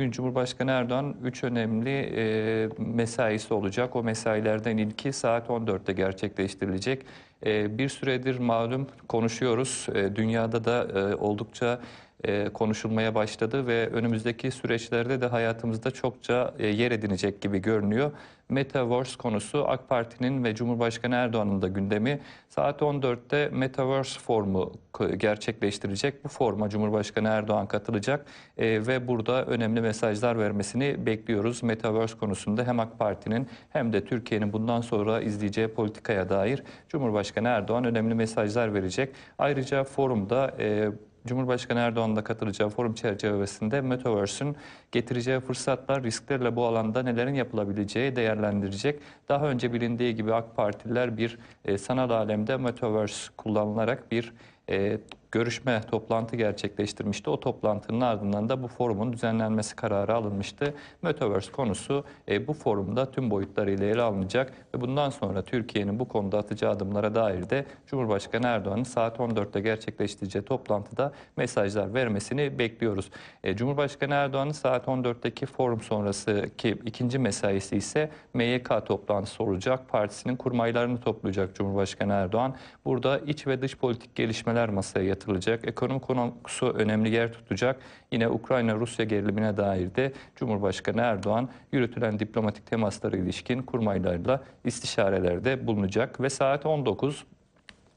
Bugün Cumhurbaşkanı Erdoğan üç önemli e, mesaisi olacak. O mesailerden ilki saat 14'te gerçekleştirilecek. E, bir süredir malum konuşuyoruz. E, dünyada da e, oldukça e, konuşulmaya başladı ve önümüzdeki süreçlerde de hayatımızda çokça e, yer edinecek gibi görünüyor. Metaverse konusu AK Parti'nin ve Cumhurbaşkanı Erdoğan'ın da gündemi. Saat 14'te Metaverse formu gerçekleştirecek. Bu forma Cumhurbaşkanı Erdoğan katılacak e, ve burada önemli mesajlar vermesini bekliyoruz. Metaverse konusunda hem AK Parti'nin hem de Türkiye'nin bundan sonra izleyeceği politikaya dair Cumhurbaşkanı Erdoğan önemli mesajlar verecek. Ayrıca forumda e, Cumhurbaşkanı Erdoğan da katılacağı forum çerçevesinde Metaverse'ün getireceği fırsatlar, risklerle bu alanda nelerin yapılabileceği değerlendirecek. Daha önce bilindiği gibi AK Partililer bir e, sanal alemde Metaverse kullanılarak bir e, görüşme, toplantı gerçekleştirmişti. O toplantının ardından da bu forumun düzenlenmesi kararı alınmıştı. Metaverse konusu e, bu forumda tüm boyutlarıyla ele alınacak ve bundan sonra Türkiye'nin bu konuda atacağı adımlara dair de Cumhurbaşkanı Erdoğan'ın saat 14'te gerçekleştireceği toplantıda mesajlar vermesini bekliyoruz. E, Cumhurbaşkanı Erdoğan'ın saat 14'teki forum sonrasıki ikinci mesaisi ise MYK toplantısı olacak. Partisinin kurmaylarını toplayacak Cumhurbaşkanı Erdoğan. Burada iç ve dış politik gelişmeler masaya yatırılacak. Ekonomi konusu önemli yer tutacak. Yine Ukrayna-Rusya gerilimine dair de Cumhurbaşkanı Erdoğan yürütülen diplomatik temaslara ilişkin kurmaylarla istişarelerde bulunacak ve saat 19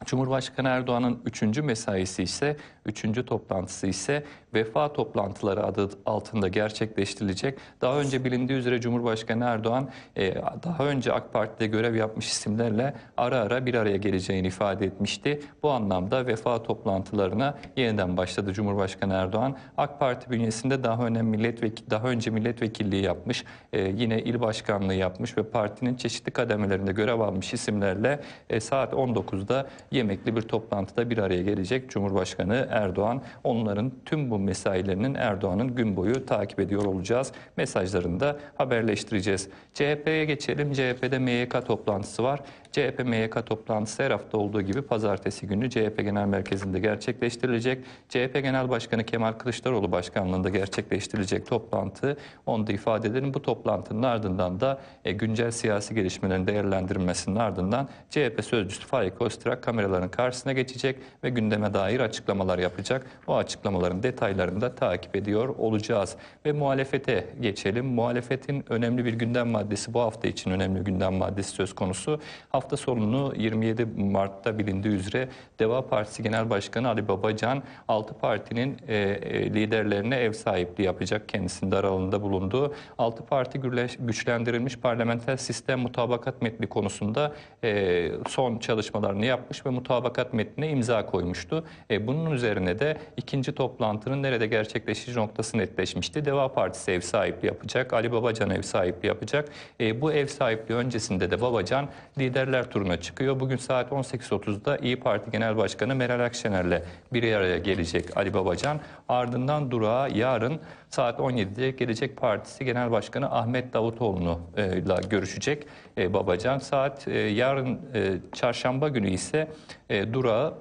Cumhurbaşkanı Erdoğan'ın üçüncü mesaisi ise, üçüncü toplantısı ise vefa toplantıları adı altında gerçekleştirilecek. Daha önce bilindiği üzere Cumhurbaşkanı Erdoğan e, daha önce AK Parti'de görev yapmış isimlerle ara ara bir araya geleceğini ifade etmişti. Bu anlamda vefa toplantılarına yeniden başladı Cumhurbaşkanı Erdoğan. AK Parti bünyesinde daha önce milletvekili daha önce milletvekilliği yapmış, e, yine il başkanlığı yapmış ve partinin çeşitli kademelerinde görev almış isimlerle e, saat 19'da yemekli bir toplantıda bir araya gelecek Cumhurbaşkanı Erdoğan. Onların tüm bu mesailerinin Erdoğan'ın gün boyu takip ediyor olacağız. Mesajlarını da haberleştireceğiz. CHP'ye geçelim. CHP'de MYK toplantısı var. CHP MYK toplantısı her hafta olduğu gibi pazartesi günü CHP Genel Merkezi'nde gerçekleştirilecek. CHP Genel Başkanı Kemal Kılıçdaroğlu başkanlığında gerçekleştirilecek toplantı. Onu da ifade edelim. Bu toplantının ardından da e, güncel siyasi gelişmelerin değerlendirilmesinin ardından CHP sözcüsü Faik Ostrak kamera kameraların karşısına geçecek ve gündeme dair açıklamalar yapacak. O açıklamaların detaylarını da takip ediyor olacağız. Ve muhalefete geçelim. Muhalefetin önemli bir gündem maddesi bu hafta için önemli gündem maddesi söz konusu. Hafta sonunu 27 Mart'ta bilindiği üzere Deva Partisi Genel Başkanı Ali Babacan 6 partinin e, e, liderlerine ev sahipliği yapacak kendisinde aralığında bulunduğu 6 parti güçlendirilmiş parlamenter sistem mutabakat metni konusunda e, son çalışmalarını yapmış ve mutabakat metnine imza koymuştu. E, bunun üzerine de ikinci toplantının nerede gerçekleşeceği noktası netleşmişti. Deva Partisi ev sahipliği yapacak, Ali Babacan ev sahipliği yapacak. E, bu ev sahipliği öncesinde de Babacan liderler turuna çıkıyor. Bugün saat 18.30'da İyi Parti Genel Başkanı Meral Akşener'le bir araya gelecek Ali Babacan. Ardından durağa yarın saat 17'de Gelecek Partisi Genel Başkanı Ahmet Davutoğlu'nu e, görüşecek e, Babacan. Saat e, yarın e, çarşamba günü ise e, durağı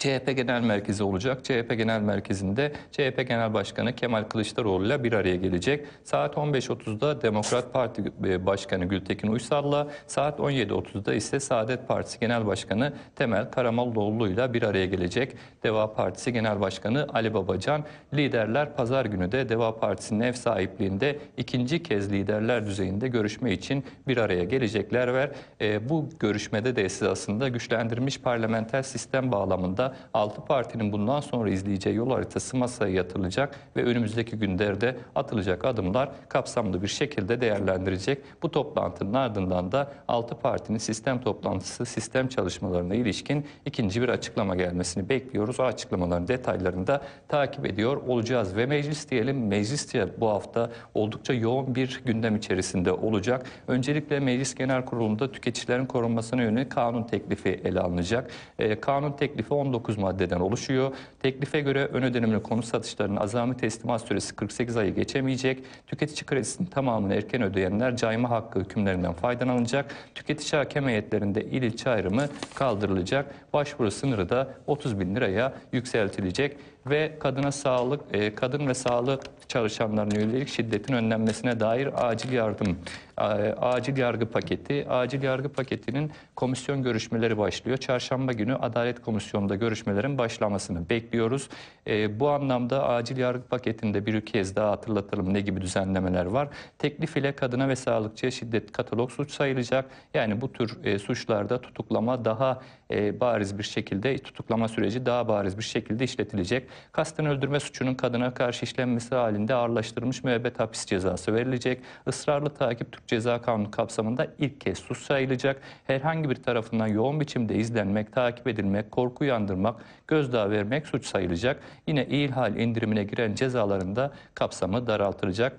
CHP Genel Merkezi olacak. CHP Genel Merkezi'nde CHP Genel Başkanı Kemal Kılıçdaroğlu ile bir araya gelecek. Saat 15.30'da Demokrat Parti e, Başkanı Gültekin Uysal'la, saat 17.30'da ise Saadet Partisi Genel Başkanı Temel Karamollaoğlu ile bir araya gelecek. Deva Partisi Genel Başkanı Ali Babacan, liderler pazar günü de Deva Partisi'nin ev sahipliğinde ikinci kez liderler düzeyinde görüşme için bir araya gelecekler ve e, bu görüşmede de aslında güçlendirilmiş parlamenter sistem bağlamında aslında 6 partinin bundan sonra izleyeceği yol haritası masaya yatılacak ve önümüzdeki günlerde atılacak adımlar kapsamlı bir şekilde değerlendirecek. Bu toplantının ardından da 6 partinin sistem toplantısı, sistem çalışmalarına ilişkin ikinci bir açıklama gelmesini bekliyoruz. O açıklamaların detaylarını da takip ediyor olacağız ve meclis diyelim. Meclis diye bu hafta oldukça yoğun bir gündem içerisinde olacak. Öncelikle Meclis Genel Kurulu'nda tüketicilerin korunmasına yönelik kanun teklifi ele alınacak. E, kanun teklifi 19 19 maddeden oluşuyor. Teklife göre ön ödemeli konut satışlarının azami teslimat süresi 48 ayı geçemeyecek. Tüketici kredisinin tamamını erken ödeyenler cayma hakkı hükümlerinden faydalanacak. Tüketici hakem heyetlerinde il ilçe ayrımı kaldırılacak. Başvuru sınırı da 30 bin liraya yükseltilecek ve kadına sağlık, e, kadın ve sağlık çalışanlarının yönelik şiddetin önlenmesine dair acil yardım, e, acil yargı paketi, acil yargı paketinin komisyon görüşmeleri başlıyor. Çarşamba günü Adalet Komisyonu'nda görüşmelerin başlamasını bekliyoruz. E, bu anlamda acil yargı paketinde bir kez daha hatırlatalım ne gibi düzenlemeler var. Teklif ile kadına ve sağlıkçıya şiddet katalog suç sayılacak. Yani bu tür e, suçlarda tutuklama daha e, bariz bir şekilde, tutuklama süreci daha bariz bir şekilde işletilecek. Kasten öldürme suçunun kadına karşı işlenmesi halinde ağırlaştırılmış müebbet hapis cezası verilecek. Israrlı takip Türk Ceza Kanunu kapsamında ilk kez sus sayılacak. Herhangi bir tarafından yoğun biçimde izlenmek, takip edilmek, korku yandırmak, gözdağı vermek suç sayılacak. Yine hal indirimine giren cezalarında kapsamı daraltılacak.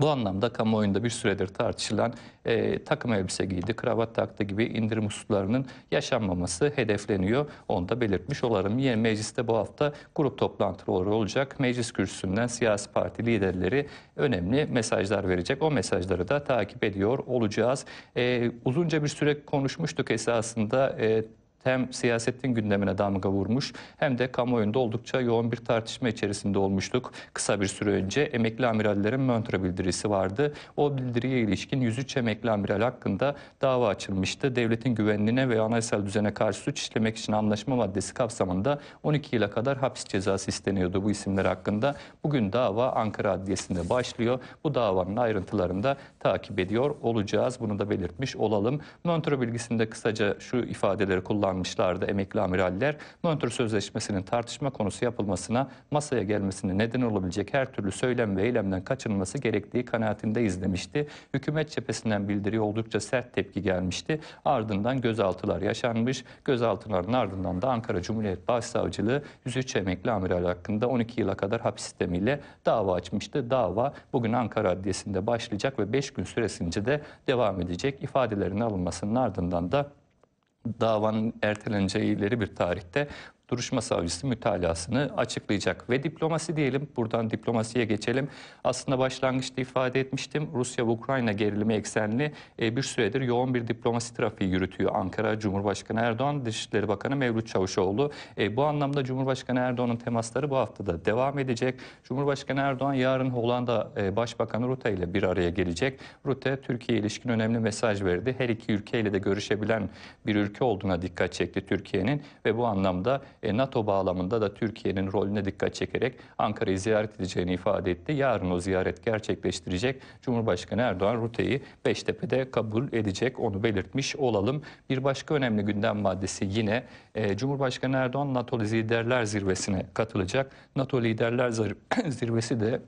Bu anlamda kamuoyunda bir süredir tartışılan e, takım elbise giydi, kravat taktı gibi indirim hususlarının yaşanmaması hedefleniyor. Onu da belirtmiş olalım. Yine mecliste bu hafta grup toplantıları olacak. Meclis kürsüsünden siyasi parti liderleri önemli mesajlar verecek. O mesajları da takip ediyor olacağız. E, uzunca bir süre konuşmuştuk esasında e, hem siyasetin gündemine damga vurmuş hem de kamuoyunda oldukça yoğun bir tartışma içerisinde olmuştuk. Kısa bir süre önce emekli amirallerin Möntre bildirisi vardı. O bildiriye ilişkin 103 emekli amiral hakkında dava açılmıştı. Devletin güvenliğine ve anayasal düzene karşı suç işlemek için anlaşma maddesi kapsamında 12 yıla kadar hapis cezası isteniyordu bu isimler hakkında. Bugün dava Ankara Adliyesi'nde başlıyor. Bu davanın ayrıntılarını da takip ediyor olacağız. Bunu da belirtmiş olalım. Möntre bilgisinde kısaca şu ifadeleri kullan tutuklanmışlardı emekli amiraller. Montreux Sözleşmesi'nin tartışma konusu yapılmasına, masaya gelmesine neden olabilecek her türlü söylem ve eylemden kaçınılması gerektiği kanaatinde izlemişti. Hükümet cephesinden bildiri oldukça sert tepki gelmişti. Ardından gözaltılar yaşanmış. Gözaltıların ardından da Ankara Cumhuriyet Başsavcılığı 103 emekli amiral hakkında 12 yıla kadar hapis sistemiyle dava açmıştı. Dava bugün Ankara Adliyesi'nde başlayacak ve 5 gün süresince de devam edecek. İfadelerinin alınmasının ardından da davanın erteleneceği ileri bir tarihte duruşma savcısı mütalasını açıklayacak. Ve diplomasi diyelim, buradan diplomasiye geçelim. Aslında başlangıçta ifade etmiştim, Rusya ve Ukrayna gerilimi eksenli e, bir süredir yoğun bir diplomasi trafiği yürütüyor. Ankara Cumhurbaşkanı Erdoğan, Dışişleri Bakanı Mevlüt Çavuşoğlu. E, bu anlamda Cumhurbaşkanı Erdoğan'ın temasları bu haftada devam edecek. Cumhurbaşkanı Erdoğan yarın Hollanda e, Başbakanı Rutte ile bir araya gelecek. Rutte, Türkiye ilişkin önemli mesaj verdi. Her iki ülkeyle de görüşebilen bir ülke olduğuna dikkat çekti Türkiye'nin ve bu anlamda e, NATO bağlamında da Türkiye'nin rolüne dikkat çekerek Ankara'yı ziyaret edeceğini ifade etti. Yarın o ziyaret gerçekleştirecek. Cumhurbaşkanı Erdoğan Rute'yi Beştepe'de kabul edecek. Onu belirtmiş olalım. Bir başka önemli gündem maddesi yine e, Cumhurbaşkanı Erdoğan NATO Liderler Zirvesi'ne katılacak. NATO Liderler Zirvesi de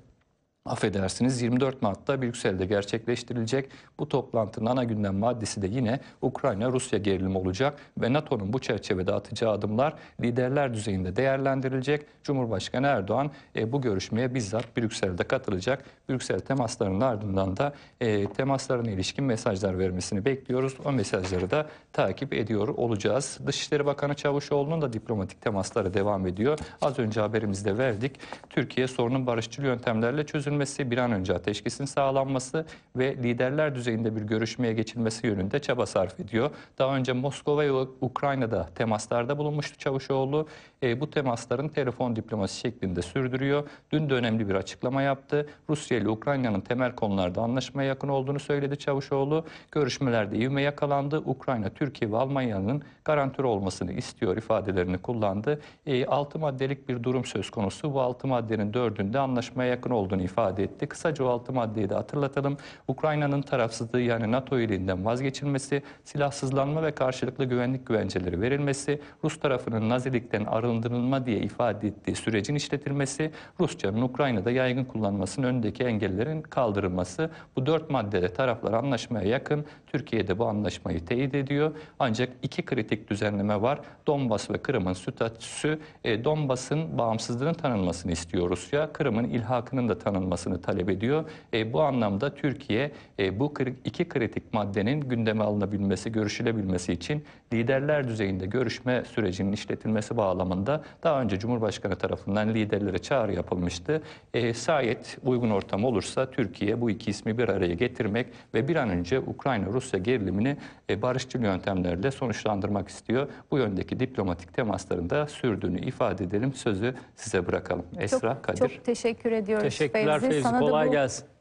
affedersiniz 24 Mart'ta Brüksel'de gerçekleştirilecek. Bu toplantının ana gündem maddesi de yine Ukrayna-Rusya gerilimi olacak ve NATO'nun bu çerçevede atacağı adımlar liderler düzeyinde değerlendirilecek. Cumhurbaşkanı Erdoğan e, bu görüşmeye bizzat Brüksel'de katılacak. Brüksel temaslarının ardından da e, temaslarına ilişkin mesajlar vermesini bekliyoruz. O mesajları da takip ediyor olacağız. Dışişleri Bakanı Çavuşoğlu'nun da diplomatik temasları devam ediyor. Az önce haberimizde verdik. Türkiye sorunun barışçıl yöntemlerle çözüm geçirilmesi, bir an önce ateşkesin sağlanması ve liderler düzeyinde bir görüşmeye geçilmesi yönünde çaba sarf ediyor. Daha önce Moskova ve Ukrayna'da temaslarda bulunmuştu Çavuşoğlu. E, bu temasların telefon diplomasi şeklinde sürdürüyor. Dün de önemli bir açıklama yaptı. Rusya ile Ukrayna'nın temel konularda anlaşmaya yakın olduğunu söyledi Çavuşoğlu. Görüşmelerde ivme yakalandı. Ukrayna, Türkiye ve Almanya'nın garantör olmasını istiyor ifadelerini kullandı. E, altı maddelik bir durum söz konusu. Bu altı maddenin dördünde anlaşmaya yakın olduğunu ifade ifade etti. Kısaca o 6 maddeyi de hatırlatalım. Ukrayna'nın tarafsızlığı yani NATO üyeliğinden vazgeçilmesi, silahsızlanma ve karşılıklı güvenlik güvenceleri verilmesi, Rus tarafının nazilikten arındırılma diye ifade ettiği sürecin işletilmesi, Rusçanın Ukrayna'da yaygın kullanmasının önündeki engellerin kaldırılması. Bu dört maddede taraflar anlaşmaya yakın. Türkiye de bu anlaşmayı teyit ediyor. Ancak iki kritik düzenleme var. Donbas ve Kırım'ın statüsü, e, Donbas'ın bağımsızlığının tanınmasını istiyor Rusya. Kırım'ın ilhakının da tanınmasını alınmasını talep ediyor. E, bu anlamda Türkiye e, bu iki kritik maddenin gündeme alınabilmesi, görüşülebilmesi için liderler düzeyinde görüşme sürecinin işletilmesi bağlamında daha önce Cumhurbaşkanı tarafından liderlere çağrı yapılmıştı. E, sayet uygun ortam olursa Türkiye bu iki ismi bir araya getirmek ve bir an önce Ukrayna-Rusya gerilimini e, barışçıl yöntemlerle sonuçlandırmak istiyor. Bu yöndeki diplomatik temaslarında sürdüğünü ifade edelim. Sözü size bırakalım. Esra, çok, Kadir. Çok teşekkür ediyoruz. Teşekkürler. Kolay gelsin.